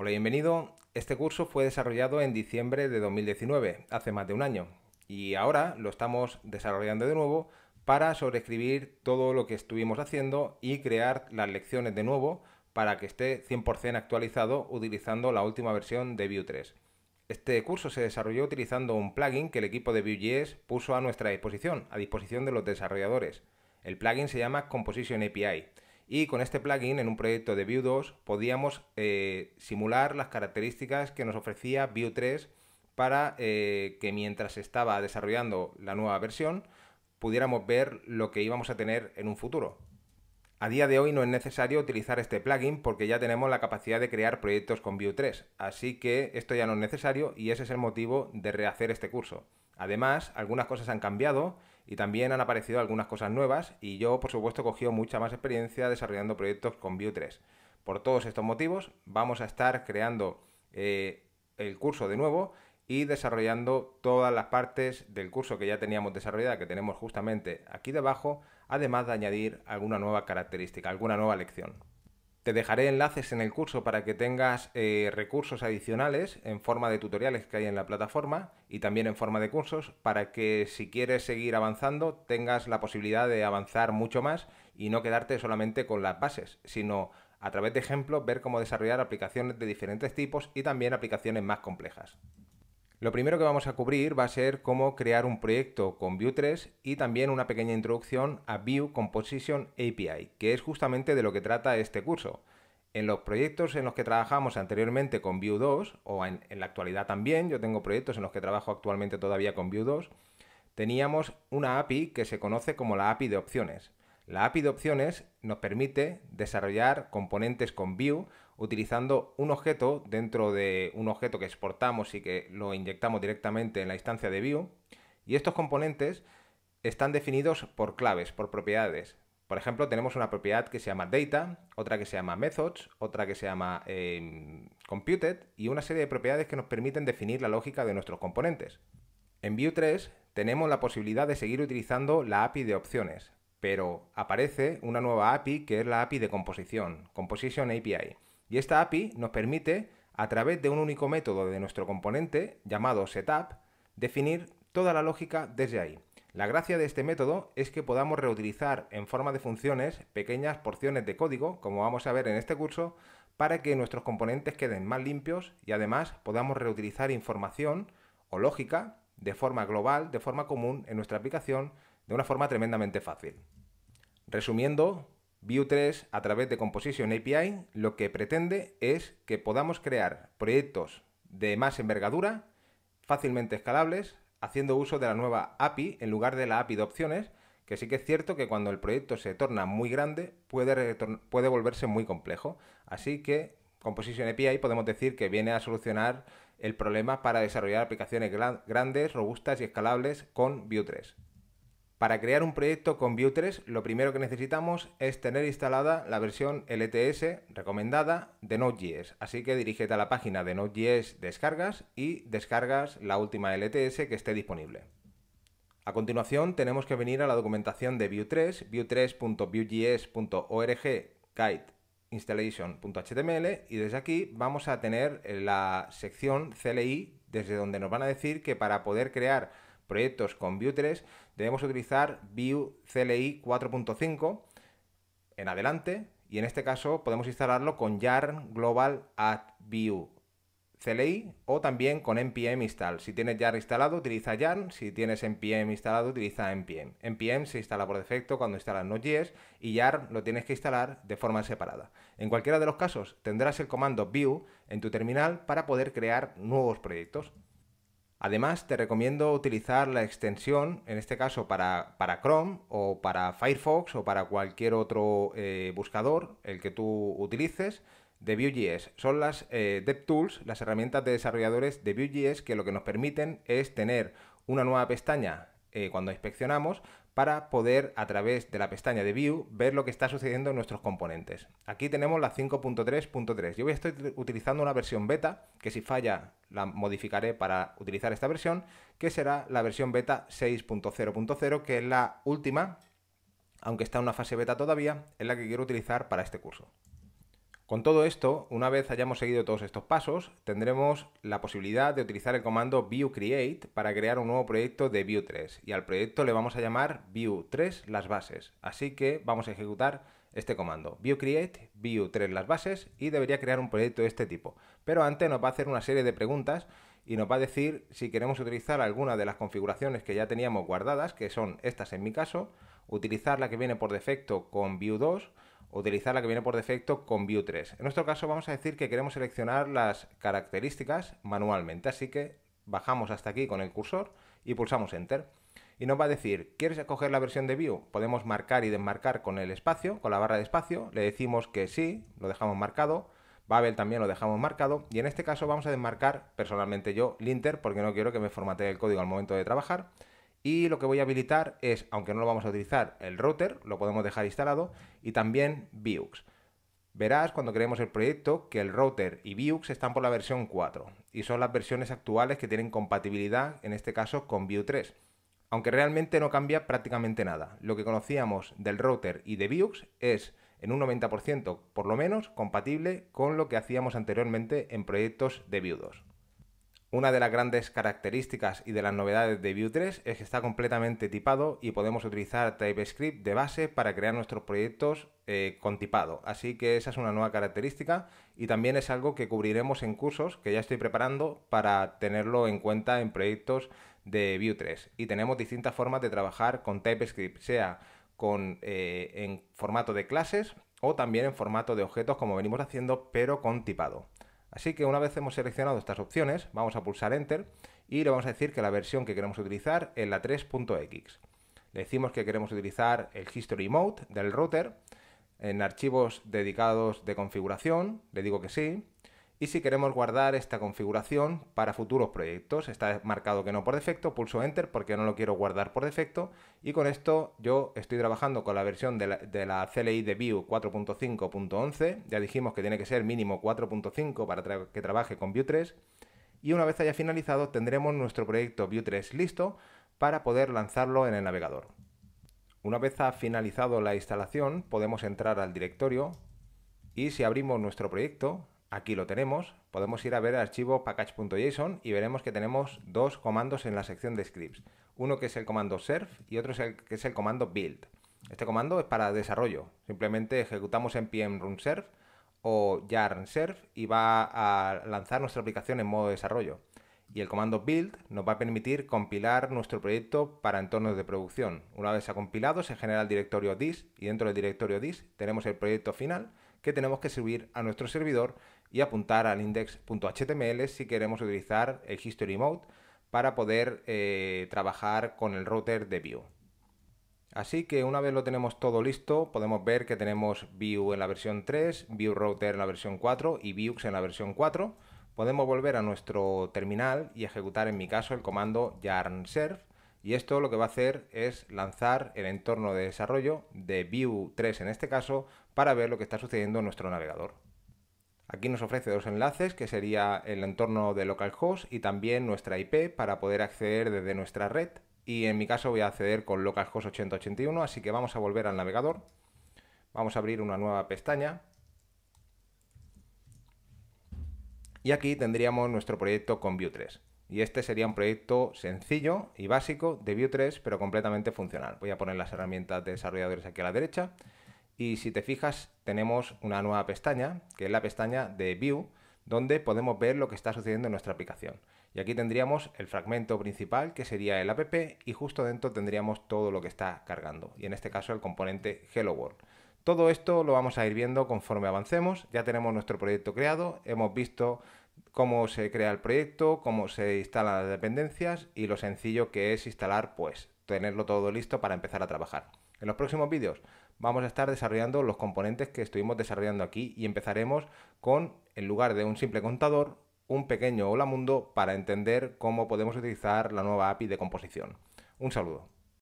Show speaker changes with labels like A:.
A: Hola, bienvenido. Este curso fue desarrollado en diciembre de 2019, hace más de un año, y ahora lo estamos desarrollando de nuevo para sobreescribir todo lo que estuvimos haciendo y crear las lecciones de nuevo para que esté 100% actualizado utilizando la última versión de Vue 3. Este curso se desarrolló utilizando un plugin que el equipo de Vue.js puso a nuestra disposición, a disposición de los desarrolladores. El plugin se llama Composition API y con este plugin en un proyecto de Vue 2 podíamos eh, simular las características que nos ofrecía Vue 3 para eh, que mientras estaba desarrollando la nueva versión pudiéramos ver lo que íbamos a tener en un futuro. A día de hoy no es necesario utilizar este plugin porque ya tenemos la capacidad de crear proyectos con Vue 3, así que esto ya no es necesario y ese es el motivo de rehacer este curso. Además, algunas cosas han cambiado y también han aparecido algunas cosas nuevas y yo por supuesto he cogido mucha más experiencia desarrollando proyectos con Vue 3. Por todos estos motivos vamos a estar creando eh, el curso de nuevo y desarrollando todas las partes del curso que ya teníamos desarrollada, que tenemos justamente aquí debajo, además de añadir alguna nueva característica, alguna nueva lección. Te dejaré enlaces en el curso para que tengas eh, recursos adicionales en forma de tutoriales que hay en la plataforma y también en forma de cursos para que si quieres seguir avanzando tengas la posibilidad de avanzar mucho más y no quedarte solamente con las bases, sino a través de ejemplos ver cómo desarrollar aplicaciones de diferentes tipos y también aplicaciones más complejas. Lo primero que vamos a cubrir va a ser cómo crear un proyecto con Vue 3 y también una pequeña introducción a Vue Composition API, que es justamente de lo que trata este curso. En los proyectos en los que trabajamos anteriormente con Vue 2, o en, la actualidad también, yo tengo proyectos en los que trabajo actualmente todavía con Vue 2, teníamos una API que se conoce como la API de opciones. La API de opciones nos permite desarrollar componentes con Vue utilizando un objeto dentro de un objeto que exportamos y que lo inyectamos directamente en la instancia de Vue. Y estos componentes están definidos por claves, por propiedades. Por ejemplo, tenemos una propiedad que se llama data, otra que se llama methods, otra que se llama em, computed y una serie de propiedades que nos permiten definir la lógica de nuestros componentes. En Vue 3 tenemos la posibilidad de seguir utilizando la API de opciones, pero aparece una nueva API que es la API de composición, Composition API. Y esta API nos permite, a través de un único método de nuestro componente, llamado setup, definir toda la lógica desde ahí. La gracia de este método es que podamos reutilizar en forma de funciones pequeñas porciones de código, como vamos a ver en este curso, para que nuestros componentes queden más limpios y además podamos reutilizar información o lógica de forma global, de forma común en nuestra aplicación de una forma tremendamente fácil. Resumiendo, Vue 3 a través de Composition API lo que pretende es que podamos crear proyectos de más envergadura, fácilmente escalables, haciendo uso de la nueva API en lugar de la API de opciones, que sí que es cierto que cuando el proyecto se torna muy grande puede, volverse muy complejo. Así que Composition API podemos decir que viene a solucionar el problema para desarrollar aplicaciones grandes, robustas y escalables con Vue 3. Para crear un proyecto con Vue 3, lo primero que necesitamos es tener instalada la versión LTS recomendada de Node.js. Así que dirígete a la página de Node.js Descargas y descargas la última LTS que esté disponible. A continuación, tenemos que venir a la documentación de Vue 3, vue3.vuejs.org guide installation.html y desde aquí vamos a tener la sección CLI desde donde nos van a decir que para poder crear proyectos con Vue3, debemos utilizar Vue CLI 4.5 en adelante y en este caso podemos instalarlo con yarn global at Vue CLI o también con npm install. Si tienes yarn instalado, utiliza yarn. Si tienes npm instalado, utiliza npm. npm se instala por defecto cuando instalas Node.js y yarn lo tienes que instalar de forma separada. En cualquiera de los casos, tendrás el comando Vue en tu terminal para poder crear nuevos proyectos. Además, te recomiendo utilizar la extensión, en este caso para, para Chrome o para Firefox o para cualquier otro eh, buscador, el que tú utilices, de Vue.js. Son las eh, DevTools, las herramientas de desarrolladores de Vue.js que lo que nos permiten es tener una nueva pestaña eh, cuando inspeccionamos para poder a través de la pestaña de View ver lo que está sucediendo en nuestros componentes. Aquí tenemos la 5.3.3. Yo estoy utilizando una versión beta, que si falla la modificaré para utilizar esta versión, que será la versión beta 6.0.0, que es la última, aunque está en una fase beta todavía, es la que quiero utilizar para este curso. Con todo esto, una vez hayamos seguido todos estos pasos, tendremos la posibilidad de utilizar el comando ViewCreate create para crear un nuevo proyecto de view 3 y al proyecto le vamos a llamar view 3 las bases. Así que vamos a ejecutar este comando ViewCreate, create view 3 las bases y debería crear un proyecto de este tipo. Pero antes nos va a hacer una serie de preguntas y nos va a decir si queremos utilizar alguna de las configuraciones que ya teníamos guardadas, que son estas en mi caso, utilizar la que viene por defecto con view 2 utilizar la que viene por defecto con view 3. En nuestro caso vamos a decir que queremos seleccionar las características manualmente, así que bajamos hasta aquí con el cursor y pulsamos Enter. Y nos va a decir, ¿quieres coger la versión de VIEW? Podemos marcar y desmarcar con el espacio, con la barra de espacio, le decimos que sí, lo dejamos marcado, Babel también lo dejamos marcado y en este caso vamos a desmarcar personalmente yo linter porque no quiero que me formatee el código al momento de trabajar y lo que voy a habilitar es, aunque no lo vamos a utilizar, el router, lo podemos dejar instalado, y también Viux. Verás cuando creemos el proyecto que el router y Viux están por la versión 4 y son las versiones actuales que tienen compatibilidad, en este caso, con Vue 3. Aunque realmente no cambia prácticamente nada. Lo que conocíamos del router y de Viux es en un 90% por lo menos compatible con lo que hacíamos anteriormente en proyectos de Vue 2. Una de las grandes características y de las novedades de Vue 3 es que está completamente tipado y podemos utilizar TypeScript de base para crear nuestros proyectos eh, con tipado. Así que esa es una nueva característica y también es algo que cubriremos en cursos que ya estoy preparando para tenerlo en cuenta en proyectos de Vue 3. Y tenemos distintas formas de trabajar con TypeScript, sea eh, en formato de clases o también en formato de objetos como venimos haciendo, pero con tipado. Así que una vez hemos seleccionado estas opciones, vamos a pulsar Enter y le vamos a decir que la versión que queremos utilizar es la 3.x. Le decimos que queremos utilizar el History Mode del router. En archivos dedicados de configuración, le digo que sí y si queremos guardar esta configuración para futuros proyectos. Está marcado que no por defecto, pulso Enter porque no lo quiero guardar por defecto y con esto yo estoy trabajando con la versión de la, CLI de View 4.5.11, ya dijimos que tiene que ser mínimo 4.5 para que trabaje con Vue 3 y una vez haya finalizado tendremos nuestro proyecto Vue 3 listo para poder lanzarlo en el navegador. Una vez ha finalizado la instalación podemos entrar al directorio y si abrimos nuestro proyecto Aquí lo tenemos, podemos ir a ver el archivo package.json y veremos que tenemos dos comandos en la sección de scripts. Uno que es el comando serve y otro el, que es el comando build. Este comando es para desarrollo, simplemente ejecutamos npm run serve o yarn serve y va a lanzar nuestra aplicación en modo desarrollo. Y el comando build nos va a permitir compilar nuestro proyecto para entornos de producción. Una vez ha compilado, se genera el directorio dis y dentro del directorio dis tenemos el proyecto final que tenemos que subir a nuestro servidor y apuntar al index.html si queremos utilizar el history mode para poder eh, trabajar con el router de Vue. Así que una vez lo tenemos todo listo, podemos ver que tenemos View en la versión 3, Vue Router en la versión 4 y Vuex en la versión 4. Podemos volver a nuestro terminal y ejecutar en mi caso el comando yarn serve y esto lo que va a hacer es lanzar el entorno de desarrollo de Vue 3 en este caso para ver lo que está sucediendo en nuestro navegador. Aquí nos ofrece dos enlaces, que sería el entorno de localhost y también nuestra IP para poder acceder desde nuestra red. Y en mi caso voy a acceder con localhost 8081, así que vamos a volver al navegador. Vamos a abrir una nueva pestaña. Y aquí tendríamos nuestro proyecto con Vue 3. Y este sería un proyecto sencillo y básico de Vue 3, pero completamente funcional. Voy a poner las herramientas de desarrolladores aquí a la derecha y si te fijas tenemos una nueva pestaña, que es la pestaña de View, donde podemos ver lo que está sucediendo en nuestra aplicación. Y aquí tendríamos el fragmento principal, que sería el app, y justo dentro tendríamos todo lo que está cargando, y en este caso el componente Hello World. Todo esto lo vamos a ir viendo conforme avancemos, ya tenemos nuestro proyecto creado, hemos visto cómo se crea el proyecto, cómo se instalan las dependencias y lo sencillo que es instalar, pues, tenerlo todo listo para empezar a trabajar. En los próximos vídeos vamos a estar desarrollando los componentes que estuvimos desarrollando aquí y empezaremos con, en lugar de un simple contador, un pequeño hola mundo para entender cómo podemos utilizar la nueva API de composición. Un saludo.